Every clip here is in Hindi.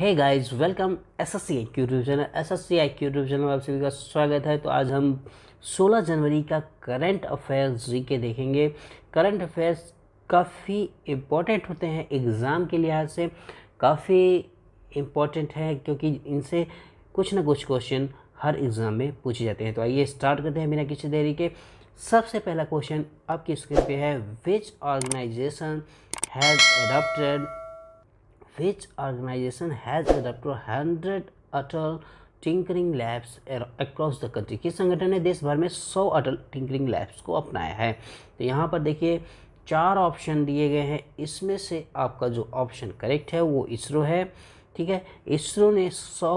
है guys welcome S S C I Q YouTube channel S S C I Q YouTube channel में आप सभी का स्वागत है तो आज हम 16 जनवरी का करंट अफेयर्स जी के देखेंगे करंट अफेयर्स काफ़ी इम्पोर्टेंट होते हैं एग्ज़ाम के लिहाज से काफ़ी इम्पोर्टेंट है क्योंकि इनसे कुछ ना कुछ क्वेश्चन हर एग्ज़ाम में पूछे जाते हैं तो आइए स्टार्ट करते हैं बिना किसी देरी के सबसे पहला क्वेश्चन आपकी स्क्रीन पे है which organization has adopted which organization has adopted 100 Atal tinkering labs across the country किस संगठन ने देश भर में 100 अटल टिंकरिंग लैब्स को अपनाया है तो यहाँ पर देखिए चार ऑप्शन दिए गए हैं इसमें से आपका जो ऑप्शन करेक्ट है वो इसरो है ठीक है इसरो ने 100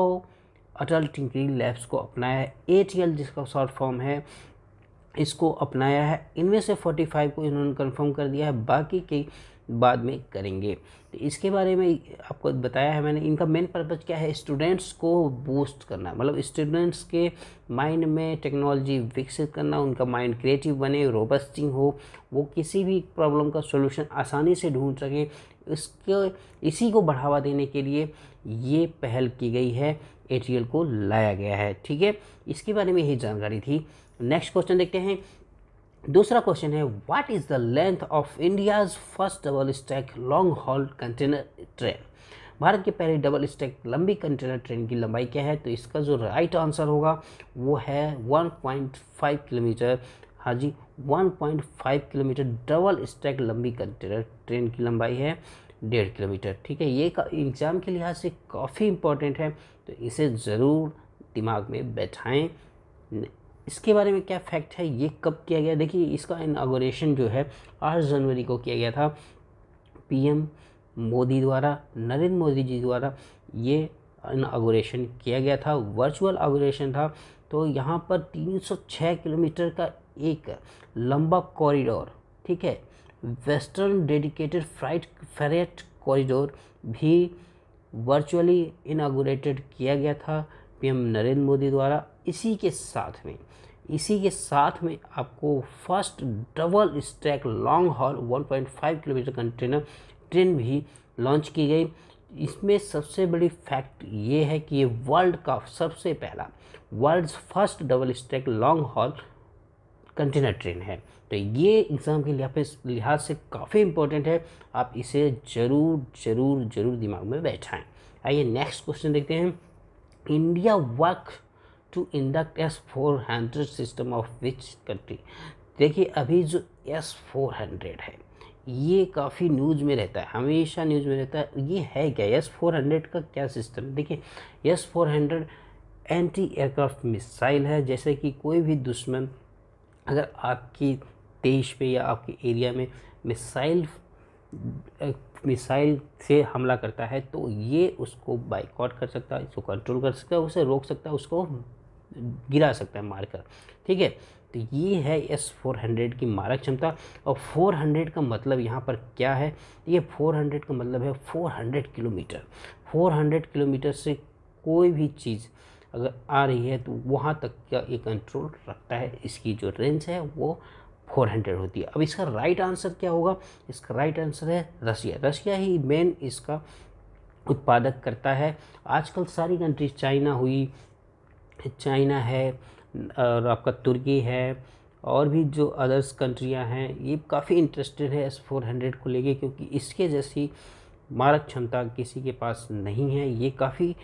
अटल टिंकरिंग लैब्स को अपनाया है ए जिसका शॉर्ट फॉर्म है इसको अपनाया है इनमें से 45 को इन्होंने कंफर्म कर दिया है बाकी के बाद में करेंगे तो इसके बारे में आपको बताया है मैंने इनका मेन पर्पज़ क्या है स्टूडेंट्स को बूस्ट करना मतलब स्टूडेंट्स के माइंड में टेक्नोलॉजी विकसित करना उनका माइंड क्रिएटिव बने रोबस्टिंग हो वो किसी भी प्रॉब्लम का सोल्यूशन आसानी से ढूंढ सकें इसके इसी को बढ़ावा देने के लिए ये पहल की गई है एटीएल को लाया गया है ठीक है इसके बारे में यही जानकारी थी नेक्स्ट क्वेश्चन देखते हैं दूसरा क्वेश्चन है what is the length of India's first double stack long haul container train Bharat की पहली डबल स्टैक लंबी कंटेनर ट्रेन की लंबाई क्या है तो इसका जो राइट आंसर होगा वो है 1.5 किलोमीटर हाँ जी 1.5 किलोमीटर डबल स्टैक लंबी कंटेनर ट्रेन की लंबाई है डेढ़ किलोमीटर ठीक है ये एग्ज़ाम के लिहाज से काफ़ी इंपॉर्टेंट है तो इसे ज़रूर दिमाग में बैठाएं इसके बारे में क्या फैक्ट है ये कब किया गया देखिए इसका इनागोरेशन जो है आठ जनवरी को किया गया था पीएम मोदी द्वारा नरेंद्र मोदी जी द्वारा ये इनागोरेशन किया गया था वर्चुअल आगोरेशन था तो यहाँ पर 306 किलोमीटर का एक लंबा कॉरिडोर ठीक है western dedicated freight freight corridor भी वर्चुअली इनागोरेटेड किया गया था पीएम नरेंद्र मोदी द्वारा इसी के साथ में इसी के साथ में आपको first double stack long haul 1.5 kilometre container train भी लॉन्च की गई इसमें सबसे बड़ी फैक्ट ये है कि ये वर्ल्ड का सबसे पहला world first double stack long haul container train है तो ये एग्ज़ाम के लिहाज लिहाज से काफ़ी इम्पोर्टेंट है आप इसे ज़रूर ज़रूर ज़रूर दिमाग में बैठाएं आइए नेक्स्ट क्वेश्चन देखते हैं India work to S four hundred system of which country देखिए अभी जो एस फोर हंड्रेड है ये काफ़ी न्यूज़ में रहता है हमेशा न्यूज़ में रहता है ये है क्या एस फोर हंड्रेड का क्या सिस्टम देखिए S four hundred anti aircraft missile है जैसे कि कोई भी दुश्मन अगर आपकी देश पे या आपके एरिया में मिसाइल मिसाइल से हमला करता है तो ये उसको बाइकआउट कर सकता है इसको कंट्रोल कर सकता है उसे रोक सकता है उसको गिरा सकता है मारकर ठीक है तो ये है एस फोर हंड्रेड की मारक क्षमता और फोर हंड्रेड का मतलब यहाँ पर क्या है ये फोर हंड्रेड का मतलब है four hundred kilometre four hundred kilometre से कोई भी चीज़ अगर आ रही है तो वहाँ तक का ये कंट्रोल रखता है इसकी जो रेंज है वो फोर हंड्रेड होती है अब इसका राइट आंसर क्या होगा इसका राइट आंसर है रसिया रसिया ही मेन इसका उत्पादक करता है आजकल सारी कंट्रीज चाइना हुई चाइना है और आपका तुर्की है और भी जो अदर्स कंट्रियाँ हैं ये काफ़ी इंटरेस्टेड है एस फोर हंड्रेड को लेके क्योंकि इसके जैसी मारक क्षमता किसी के पास नहीं है ये काफ़ी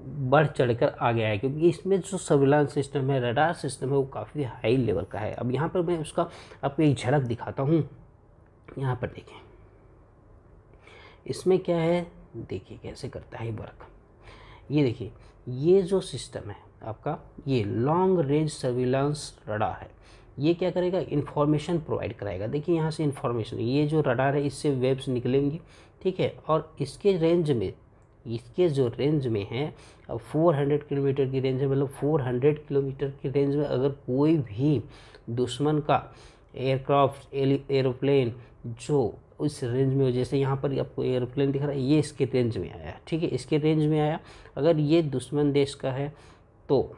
बढ़ चढ़ कर आ गया है क्योंकि इसमें जो सर्विलांस सिस्टम है रडार सिस्टम है वो काफ़ी हाई लेवल का है अब यहाँ पर मैं उसका आपको एक झलक दिखाता हूँ यहाँ पर देखें इसमें क्या है देखिए कैसे करता है वर्क ये देखिए ये जो सिस्टम है आपका ये लॉन्ग रेंज सर्विलांस रडा है ये क्या करेगा इन्फॉर्मेशन प्रोवाइड कराएगा देखिए यहाँ से इन्फॉर्मेशन ये जो रडार है इससे वेब्स निकलेंगी ठीक है और इसके रेंज में इसके जो रेंज में है अब 400 किलोमीटर की रेंज है मतलब 400 किलोमीटर की रेंज में अगर कोई भी दुश्मन का एयरक्राफ्ट एरोप्लेन जो उस रेंज में हो जैसे यहाँ पर आपको एयरप्लेन दिख रहा है ये इसके रेंज में आया ठीक है इसके रेंज में आया अगर ये दुश्मन देश का है तो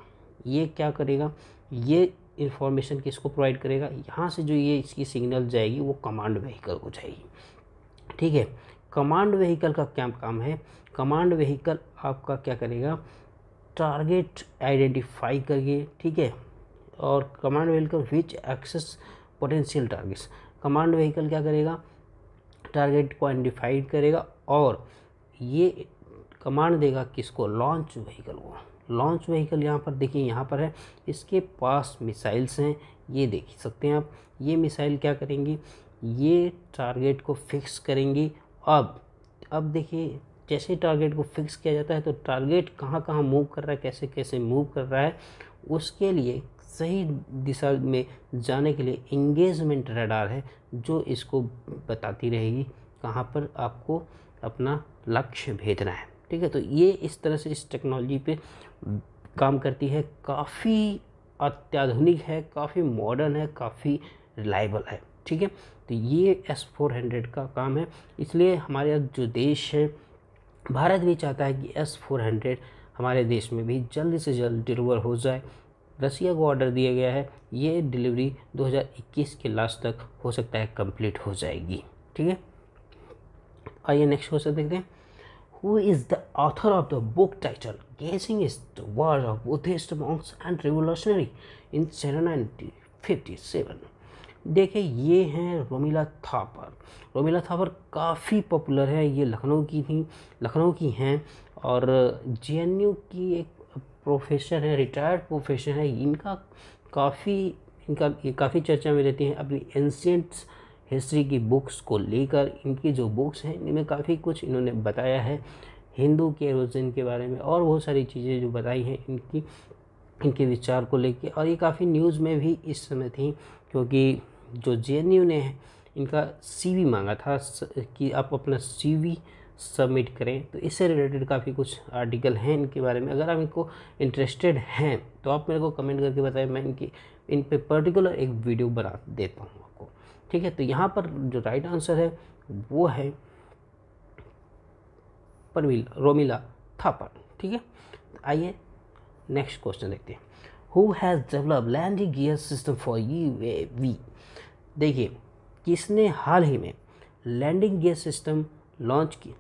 ये क्या करेगा ये इन्फॉर्मेशन किसको प्रोवाइड करेगा यहाँ से जो ये इसकी सिग्नल जाएगी वो कमांड व्हीकल को जाएगी ठीक है कमांड व्हीकल का क्या काम है कमांड व्हीकल आपका क्या करेगा टारगेट आइडेंटिफाई करके ठीक है और command vehicle which access potential targets command vehicle क्या करेगा टारगेट को आइडेंटिफाइड करेगा और ये कमांड देगा किसको लॉन्च व्हीकल को लॉन्च व्हीकल यहाँ पर देखिए यहाँ पर है इसके पास मिसाइल्स हैं ये देख सकते हैं आप ये मिसाइल क्या करेंगी ये टारगेट को फिक्स करेंगी अब अब देखिए जैसे टारगेट को फिक्स किया जाता है तो टारगेट कहाँ कहाँ मूव कर रहा है कैसे कैसे मूव कर रहा है उसके लिए सही दिशा में जाने के लिए इंगेजमेंट रडार है जो इसको बताती रहेगी कहाँ पर आपको अपना लक्ष्य भेजना है ठीक है तो ये इस तरह से इस टेक्नोलॉजी पे काम करती है काफ़ी अत्याधुनिक है काफ़ी मॉडर्न है काफ़ी रिलायबल है ठीक है तो ये एस फोर हंड्रेड का काम है इसलिए हमारे जो देश है भारत भी चाहता है कि एस फोर हंड्रेड हमारे देश में भी जल्द से जल्द डिलीवर हो जाए रसिया को ऑर्डर दिया गया है ये डिलीवरी 2021 के लास्ट तक हो सकता है कंप्लीट हो जाएगी ठीक है आइए नेक्स्ट क्वेश्चन देखते हैं who is the author of the book title Guessing is the War of Buddhist Monks and Revolutionary in 1957 देखिए ये हैं रोमिला थापर रोमिला थापर काफ़ी पॉपुलर है ये लखनऊ की थी लखनऊ की हैं और यू की एक प्रोफेसर है रिटायर्ड प्रोफेसर है इनका काफ़ी इनका ये काफ़ी चर्चा में रहती हैं अपनी एंशियंट्स हिस्ट्री की बुक्स को लेकर इनकी जो बुक्स हैं इनमें काफ़ी कुछ इन्होंने बताया है हिंदू के रोजन के बारे में और बहुत सारी चीज़ें जो बताई हैं इनकी इनके विचार को लेकर और ये काफ़ी न्यूज़ में भी इस समय थी क्योंकि जो जे ने इनका सी मांगा था कि आप अपना सी सबमिट करें तो इससे रिलेटेड काफ़ी कुछ आर्टिकल हैं इनके बारे में अगर आप इनको इंटरेस्टेड हैं तो आप मेरे को कमेंट करके बताएं मैं इनकी इन पे पर्टिकुलर एक वीडियो बना देता हूँ ठीक है तो यहाँ पर जो राइट आंसर है वो है परवील रोमिला थापर ठीक है आइए नेक्स्ट क्वेश्चन देखते हैं who has develop landing gear system for U A V देखिए किसने हाल ही में लैंडिंग गियर सिस्टम लॉन्च की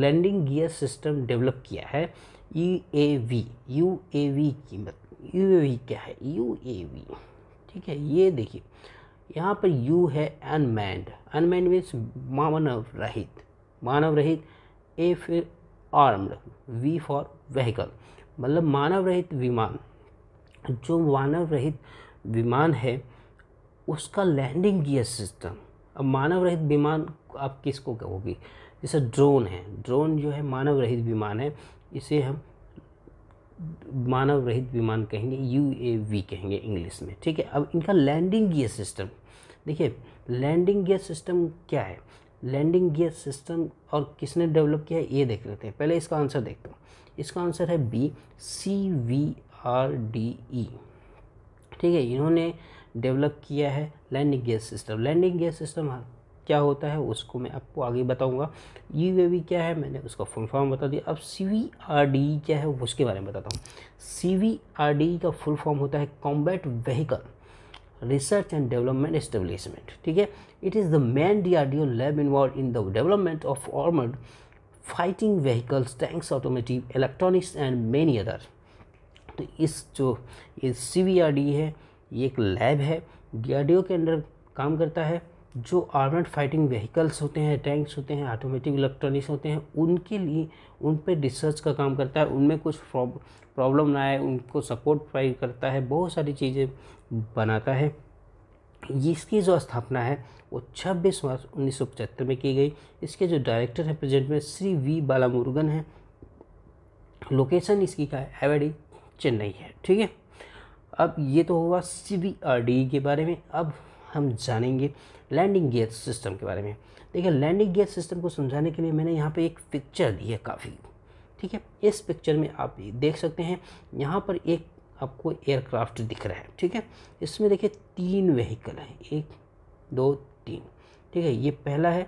लैंडिंग गियर सिस्टम डेवलप किया है U A V U A V की मतलब यू ए वी क्या है यू ए वी ठीक है ये देखिए यहाँ पर यू है अनमैंड अनमैंड मीन्स मानव रहित मानव रहित ए फिर आर्म्ड वी फॉर व्हीकल मतलब मानव रहित विमान जो मानव रहित विमान है उसका लैंडिंग गियर सिस्टम अब मानव रहित विमान आप किसको कहोगे जैसे ड्रोन है ड्रोन जो है मानव रहित विमान है इसे हम मानव रहित विमान कहेंगे यू ए वी कहेंगे इंग्लिश में ठीक है अब इनका लैंडिंग गियर सिस्टम देखिए लैंडिंग गियर सिस्टम क्या है लैंडिंग गियर सिस्टम और किसने डेवलप किया है ये देख लेते हैं पहले इसका आंसर देखते हैं इसका आंसर है B C V R D E ठीक है इन्होंने डेवलप किया है landing gear system landing gear system क्या होता है उसको मैं आपको आगे बताऊंगा यू क्या है मैंने उसका फुल फॉर्म बता दिया अब सी वी आर डी क्या है उसके बारे में बताता हूँ सी वी आर डी का फुल फॉर्म होता है combat vehicle research and development establishment ठीक है it is the main DRDO lab involved in the development of armored fighting vehicles tanks automotive electronics and many other तो इस जो ये सी है ये एक लैब है डी के अंडर काम करता है जो आर्मड फाइटिंग व्हीकल्स होते हैं टैंक्स होते हैं ऑटोमेटिक इलेक्ट्रॉनिक्स होते हैं उनके लिए उन पर रिसर्च का काम करता है उनमें कुछ प्रॉब्लम ना आए उनको सपोर्ट प्रोवाइड करता है बहुत सारी चीज़ें बनाता है इसकी जो स्थापना है वो 26 मार्च उन्नीस में की गई इसके जो डायरेक्टर हैं प्रेजेंट में श्री वी बालामुर्गन हैं लोकेशन इसकी का है एवेडी चेन्नई है ठीक है अब ये तो हुआ सी के बारे में अब हम जानेंगे लैंडिंग गियर सिस्टम के बारे में देखिए लैंडिंग गियर सिस्टम को समझाने के लिए मैंने यहाँ पे एक पिक्चर दी है काफ़ी ठीक है इस पिक्चर में आप देख सकते हैं यहाँ पर एक आपको एयरक्राफ्ट दिख रहा है ठीक है इसमें देखिए तीन व्हीकल हैं एक दो तीन ठीक है ये पहला है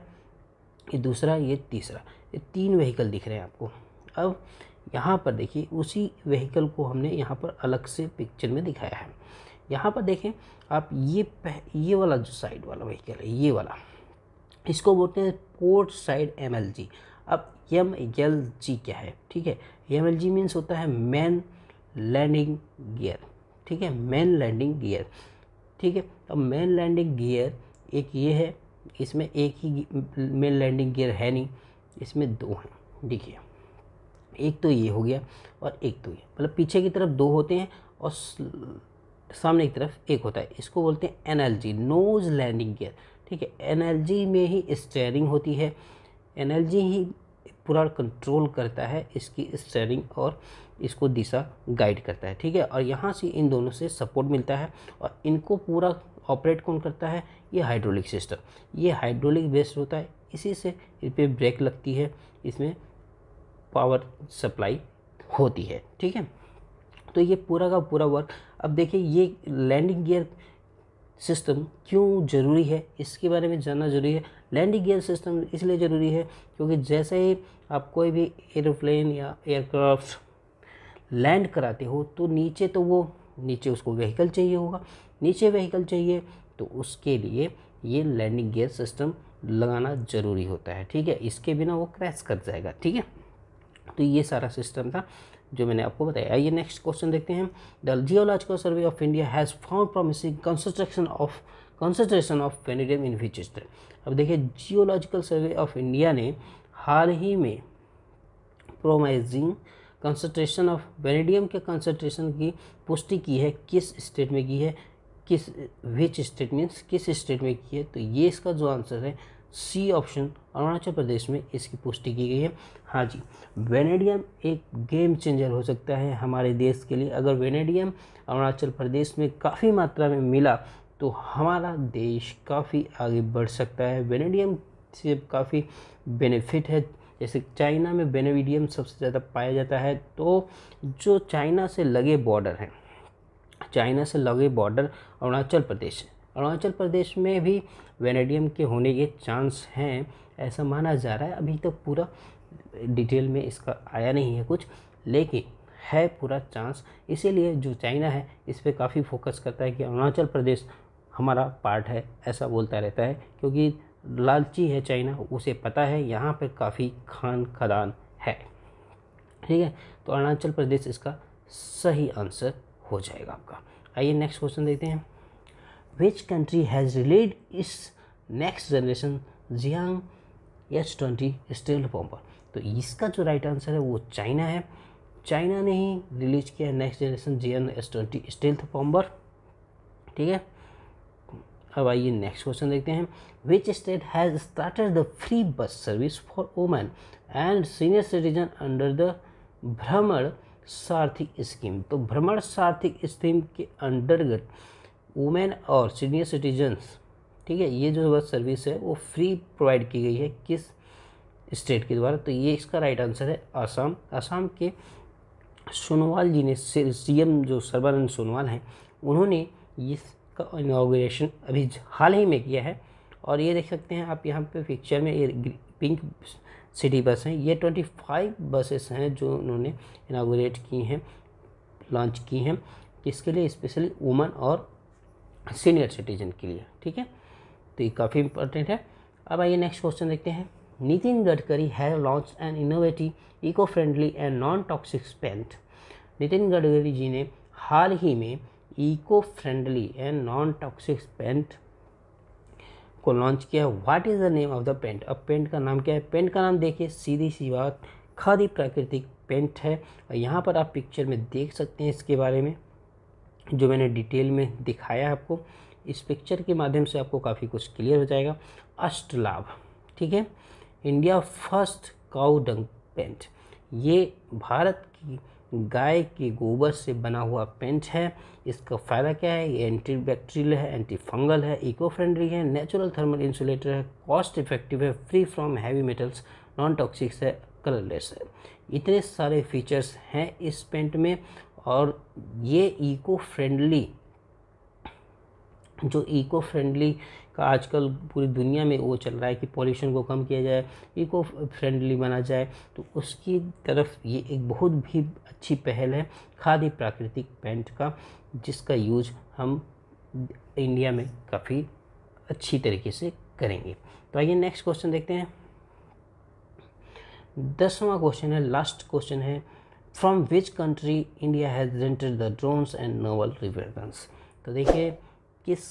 ये दूसरा ये तीसरा ये तीन व्हीकल दिख रहे हैं आपको अब यहाँ पर देखिए उसी व्हीकल को हमने यहाँ पर अलग से पिक्चर में दिखाया है यहाँ पर देखें आप ये ये वाला जो साइड वाला व्हीकल है ये वाला इसको बोलते हैं पोर्ट साइड एम अब एम एल जी क्या है ठीक है एम एल जी मीन्स होता है मैन लैंडिंग गियर ठीक है मैन लैंडिंग गियर ठीक है अब मैन लैंडिंग गियर एक ये है इसमें एक ही मेन लैंडिंग गियर है नहीं इसमें दो हैं देखिए एक तो ये हो गया और एक तो ये मतलब पीछे की तरफ दो होते हैं और सामने की तरफ एक होता है इसको बोलते हैं एनएलजी नोज लैंडिंग गियर ठीक है एनएलजी में ही स्टेयरिंग होती है एनएलजी ही पूरा कंट्रोल करता है इसकी स्टेयरिंग और इसको दिशा गाइड करता है ठीक है और यहाँ से इन दोनों से सपोर्ट मिलता है और इनको पूरा ऑपरेट कौन करता है ये हाइड्रोलिक सिस्टम ये हाइड्रोलिक बेस्ड होता है इसी से इस पर ब्रेक लगती है इसमें पावर सप्लाई होती है ठीक है तो ये पूरा का पूरा वर्क अब देखिए ये लैंडिंग गियर सिस्टम क्यों ज़रूरी है इसके बारे में जानना ज़रूरी है लैंडिंग गियर सिस्टम इसलिए ज़रूरी है क्योंकि जैसे ही आप कोई भी एरोप्लेन या एयरक्राफ्ट लैंड कराते हो तो नीचे तो वो नीचे उसको व्हीकल चाहिए होगा नीचे व्हीकल चाहिए तो उसके लिए ये लैंडिंग गियर सिस्टम लगाना ज़रूरी होता है ठीक है इसके बिना वो क्रैश कर जाएगा ठीक है तो ये सारा सिस्टम था जो मैंने आपको बताया ये नेक्स्ट क्वेश्चन देखते हैं the geological survey of India has found promising construction of concentration of vanadium in which state अब देखिए जियोलॉजिकल सर्वे ऑफ इंडिया ने हाल ही में प्रोमाइजिंग कंसट्रेशन ऑफ वेनेडियम के कंसनट्रेशन की पुष्टि की है किस स्टेट में की है किस विच स्टेट मीन्स किस स्टेट में की है तो ये इसका जो आंसर है सी ऑप्शन अरुणाचल प्रदेश में इसकी पुष्टि की गई है हाँ जी वेनेडियम एक गेम चेंजर हो सकता है हमारे देश के लिए अगर वेनेडियम अरुणाचल प्रदेश में काफ़ी मात्रा में मिला तो हमारा देश काफ़ी आगे बढ़ सकता है वेनेडियम से काफ़ी बेनिफिट है जैसे चाइना में बेनेविडियम सबसे ज़्यादा पाया जाता है तो जो चाइना से लगे बॉर्डर हैं चाइना से लगे बॉर्डर अरुणाचल प्रदेश अरुणाचल प्रदेश में भी वेनेडियम के होने के चांस हैं ऐसा माना जा रहा है अभी तक तो पूरा डिटेल में इसका आया नहीं है कुछ लेकिन है पूरा चांस इसीलिए जो चाइना है इस पर काफ़ी फोकस करता है कि अरुणाचल प्रदेश हमारा पार्ट है ऐसा बोलता रहता है क्योंकि लालची है चाइना उसे पता है यहाँ पर काफ़ी खान खदान है ठीक है तो अरुणाचल प्रदेश इसका सही आंसर हो जाएगा आपका आइए नेक्स्ट क्वेश्चन देखते हैं which country has relayed its next generation जियांग एच ट्वेंटी स्टेल बॉम्बर तो इसका जो राइट आंसर है वो चाइना है चाइना ने ही रिलीज किया है नेक्स्ट जनरेशन जियांग एस ट्वेंटी स्टेल्थ पॉम्बर ठीक है अब आइए नेक्स्ट क्वेश्चन देखते हैं which state has started the free bus service for women and senior citizen under the Bhraman Sarthik scheme तो भ्रमण सार्थिक स्कीम के अंतर्गत वुमेन और सीनियर सिटीजन्स ठीक है ये जो बस सर्विस है वो फ्री प्रोवाइड की गई है किस स्टेट के द्वारा तो ये इसका राइट आंसर है आसाम आसाम के सोनोवाल जी ने एम जो सर्बानंद सोनोवाल हैं उन्होंने इसका इनाग्रेशन अभी हाल ही में किया है और ये देख सकते हैं आप यहाँ पे पिक्चर में ये पिंक सिटी बस हैं ये ट्वेंटी फाइव बसेस हैं जो उन्होंने इनाग्रेट की हैं लॉन्च की हैं किसके लिए स्पेशली वुमन और सीनियर सिटीजन के लिए ठीक है तो ये काफ़ी इंपॉर्टेंट है अब आइए नेक्स्ट क्वेश्चन देखते हैं नितिन गडकरी है launch an innovative eco friendly and non toxic paint Nitin Gadkari ji ने हाल ही में eco friendly and non toxic paint को लॉन्च किया है what is the name of the paint अब पेंट का नाम क्या है पेंट का नाम देखिए सीधी सी बात खादी प्राकृतिक पेंट है और यहाँ पर आप पिक्चर में देख सकते हैं इसके बारे में जो मैंने डिटेल में दिखाया है आपको इस पिक्चर के माध्यम से आपको काफ़ी कुछ क्लियर हो जाएगा अष्ट लाभ ठीक है India first cowdung dung paint ये भारत की गाय के गोबर से बना हुआ पेंट है इसका फ़ायदा क्या है ये एंटी बैक्टीरियल है एंटी फंगल है इको फ्रेंडली है नेचुरल थर्मल इंसुलेटर है कॉस्ट इफेक्टिव है free from heavy metals non toxics है कलरलेस है इतने सारे फीचर्स हैं इस पेंट में और ये इको फ्रेंडली जो इको फ्रेंडली का आजकल पूरी दुनिया में वो चल रहा है कि पॉल्यूशन को कम किया जाए इको फ्रेंडली बना जाए तो उसकी तरफ ये एक बहुत भी अच्छी पहल है खादी प्राकृतिक पेंट का जिसका यूज हम इंडिया में काफ़ी अच्छी तरीके से करेंगे तो आइए नेक्स्ट क्वेश्चन देखते हैं दसवां क्वेश्चन है लास्ट क्वेश्चन है from which country India has rented the drones and naval river तो देखिए किस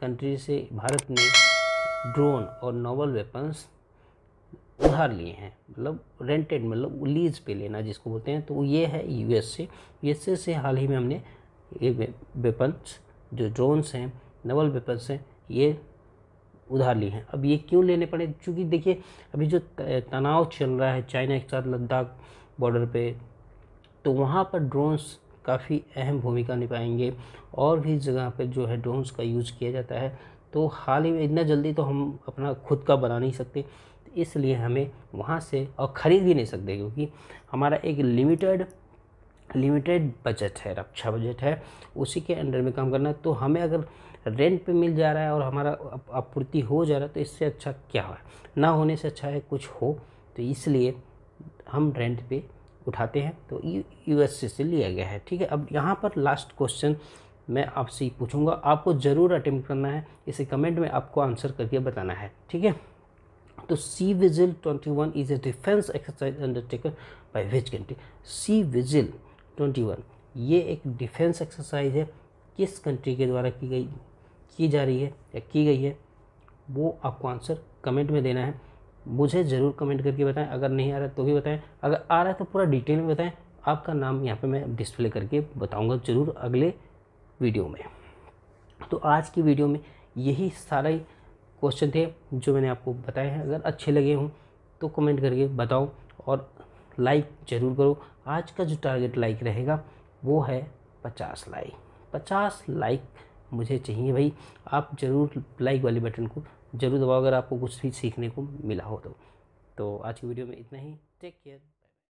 कंट्री से भारत ने ड्रोन और नोवल वेपन्स उधार लिए हैं मतलब रेंटेड मतलब लीज पे लेना जिसको बोलते हैं तो ये है एस ए से हाल ही में हमने ये वेपन्स जो ड्रोन्स हैं नोवल वेपन्स हैं ये उधार ली हैं अब ये क्यों लेने पड़े क्योंकि देखिए अभी जो तनाव चल रहा है चाइना के साथ लद्दाख बॉर्डर पे तो वहाँ पर ड्रोन्स काफ़ी अहम भूमिका निभाएंगे और भी जगह पर जो है ड्रोन्स का यूज़ किया जाता है तो हाल ही में इतना जल्दी तो हम अपना खुद का बना नहीं सकते इसलिए हमें वहाँ से और ख़रीद भी नहीं सकते क्योंकि हमारा एक लिमिटेड लिमिटेड बजट है रक्षा बजट है उसी के अंडर में काम करना है तो हमें अगर रेंट पे मिल जा रहा है और हमारा आपूर्ति हो जा रहा है तो इससे अच्छा क्या है ना होने से अच्छा है कुछ हो तो इसलिए हम रेंट पे उठाते हैं तो यू यूएसए से लिया गया है ठीक है अब यहाँ पर लास्ट क्वेश्चन मैं आपसे ही पूछूंगा आपको ज़रूर अटेम्प्ट करना है इसे कमेंट में आपको आंसर करके बताना है ठीक है तो sea vigil 21 is a defence exercise undertaken by which country sea vigil 21 ये एक डिफेंस एक्सरसाइज है किस कंट्री के द्वारा की गई की जा रही है या की गई है वो आपको आंसर कमेंट में देना है मुझे ज़रूर कमेंट करके बताएं अगर नहीं आ रहा तो भी बताएं अगर आ रहा है तो पूरा डिटेल में बताएं आपका नाम यहाँ पे मैं डिस्प्ले करके बताऊंगा ज़रूर अगले वीडियो में तो आज की वीडियो में यही सारे क्वेश्चन थे जो मैंने आपको बताए हैं अगर अच्छे लगे हों तो कमेंट करके बताओ और लाइक ज़रूर करो आज का जो टारगेट लाइक रहेगा वो है पचास लाइक पचास लाइक मुझे चाहिए भाई आप ज़रूर लाइक वाले बटन को ज़रूर दबाओ अगर आपको कुछ भी सीखने को मिला हो तो, तो आज की वीडियो में इतना ही टेक केयर